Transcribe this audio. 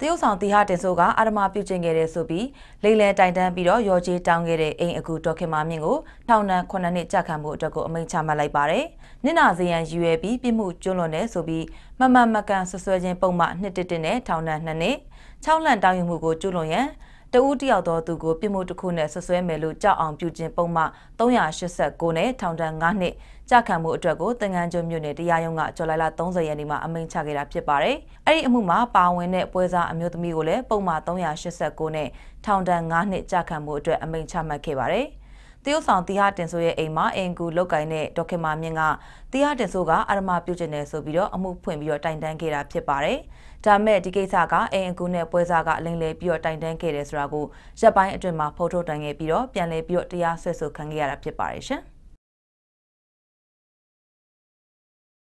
တရုတ်ဆောင်တီဟာတင်ဆိုးကအာရမပြုကျင့်ခဲ့တဲ့ဆိုပြီးလိမ့်လည်တိုင်တန်းပြီးတော့ရော်ကြီးတောင်းခဲ့တဲ့အိမ်အကူဒေါခင်မာမြင့်ကိုထောင်ဒဏ်9နှစ်ကြာခံမှုအတွက်ကိုအမိန့်ချမှတ်လိုက်ပါတယ်။နစ်နာဇေယံရွယ်ပြီးပြစ်မှုကျွလွန်တဲ့ဆိုပြီးမမမကန်ဆွဆွဲခြင်းပုံမှန်111နဲ့ထောင်ဒဏ်2နှစ်6လန့်တောင်းယူမှုကိုကျွလွန်ရန်တဦးတယောက်သောသူကိုပြစ်မှုတစ်ခုနဲ့ဆွဆွဲမယ်လို့ကြောက်အောင်ပြုကျင့်ပုံမှ389နဲ့ထောင်ဒဏ်9နှစ်ကြခံမှုအတွက်ကိုသင်္ကန်းကျွမြို့နယ်တရားရုံးကဇော်လိုင်လ30ရက်နေ့မှာအမိန့်ချခဲ့တာဖြစ်ပါတယ်။အဲ့ဒီအမှုမှာပါဝင်တဲ့ပွဲစားအမျိုးသမီးကိုလည်းပုံမှ389နဲ့ထောင်ဒဏ်9နှစ်ကြခံမှုအတွက်အမိန့်ချမှတ်ခဲ့ပါတယ်။တရုတ်ဆောင်တီဟာတင်ဆိုရဲ့အိမ်မှာအင်ကူလောက်ကင်တဲ့ဒေါခင်မာမြင့်ကတီဟာတင်ဆိုကအရမပြုတ်ကျင်တယ်ဆိုပြီးတော့အမှုဖွင့်ပြီးတော့တိုင်တန်းခဲ့တာဖြစ်ပါတယ်။ဒါမဲ့ဒီကိစ္စကအင်ကူနဲ့ပွဲစားကအလိမ့်လဲပြီးတော့တိုင်တန်းခဲ့တယ်ဆိုတာကိုရပ်ပိုင်းအတွင်းမှာဖော်ထုတ်တိုင်ခဲ့ပြီးတော့ပြန်လဲပြီးတော့တရားဆွဲဆိုခံခဲ့ရတာဖြစ်ပါတယ်ရှင်။